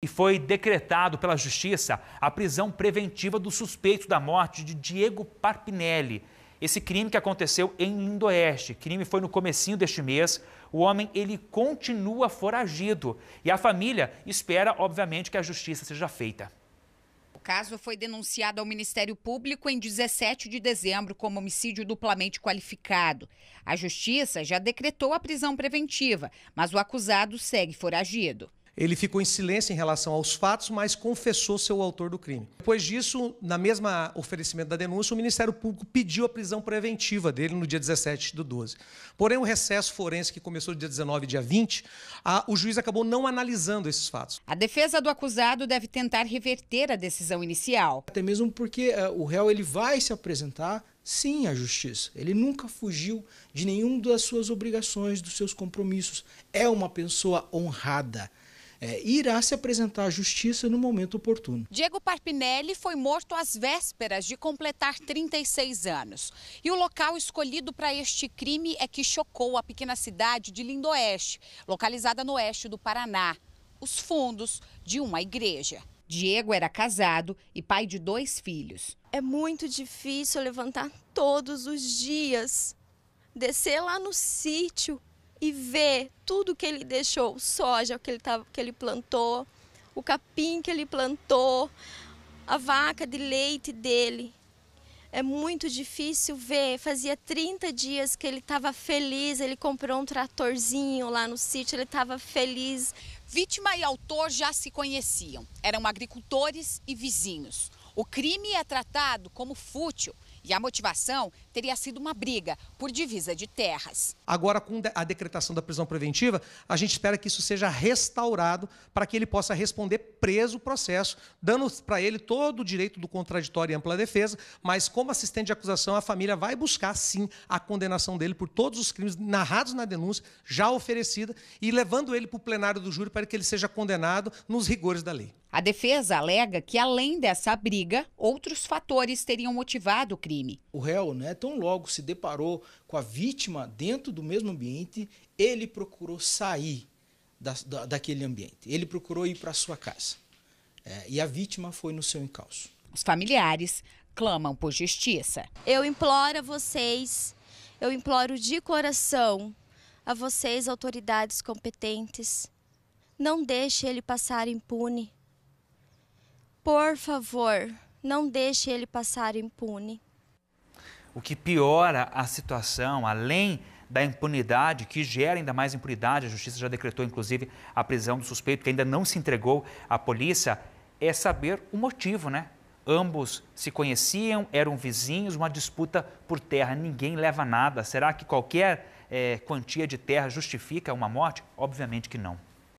e foi decretado pela Justiça a prisão preventiva do suspeito da morte de Diego Parpinelli. Esse crime que aconteceu em Lindoeste, crime foi no comecinho deste mês. O homem ele continua foragido e a família espera, obviamente, que a justiça seja feita. O caso foi denunciado ao Ministério Público em 17 de dezembro como homicídio duplamente qualificado. A justiça já decretou a prisão preventiva, mas o acusado segue foragido. Ele ficou em silêncio em relação aos fatos, mas confessou ser o autor do crime. Depois disso, na mesma oferecimento da denúncia, o Ministério Público pediu a prisão preventiva dele no dia 17 do 12. Porém, o recesso forense que começou no dia 19 e dia 20, a, o juiz acabou não analisando esses fatos. A defesa do acusado deve tentar reverter a decisão inicial. Até mesmo porque uh, o réu ele vai se apresentar sim à justiça. Ele nunca fugiu de nenhuma das suas obrigações, dos seus compromissos. É uma pessoa honrada é, irá se apresentar à justiça no momento oportuno. Diego Parpinelli foi morto às vésperas de completar 36 anos. E o local escolhido para este crime é que chocou a pequena cidade de Lindoeste, localizada no oeste do Paraná, os fundos de uma igreja. Diego era casado e pai de dois filhos. É muito difícil levantar todos os dias, descer lá no sítio e ver tudo que ele deixou, soja que ele, tava, que ele plantou, o capim que ele plantou, a vaca de leite dele. É muito difícil ver. Fazia 30 dias que ele estava feliz, ele comprou um tratorzinho lá no sítio, ele estava feliz. Vítima e autor já se conheciam, eram agricultores e vizinhos. O crime é tratado como fútil e a motivação teria sido uma briga por divisa de terras. Agora, com a decretação da prisão preventiva, a gente espera que isso seja restaurado para que ele possa responder preso o processo, dando para ele todo o direito do contraditório e ampla defesa. Mas, como assistente de acusação, a família vai buscar, sim, a condenação dele por todos os crimes narrados na denúncia, já oferecida, e levando ele para o plenário do júri para que ele seja condenado nos rigores da lei. A defesa alega que, além dessa briga, outros fatores teriam motivado o crime crime. O réu, né, tão logo se deparou com a vítima dentro do mesmo ambiente, ele procurou sair da, da, daquele ambiente. Ele procurou ir para sua casa. É, e a vítima foi no seu encalço. Os familiares clamam por justiça. Eu imploro a vocês, eu imploro de coração a vocês, autoridades competentes, não deixe ele passar impune. Por favor, não deixe ele passar impune o que piora a situação, além da impunidade, que gera ainda mais impunidade, a justiça já decretou inclusive a prisão do suspeito que ainda não se entregou à polícia, é saber o motivo, né? Ambos se conheciam, eram vizinhos, uma disputa por terra, ninguém leva nada. Será que qualquer é, quantia de terra justifica uma morte? Obviamente que não.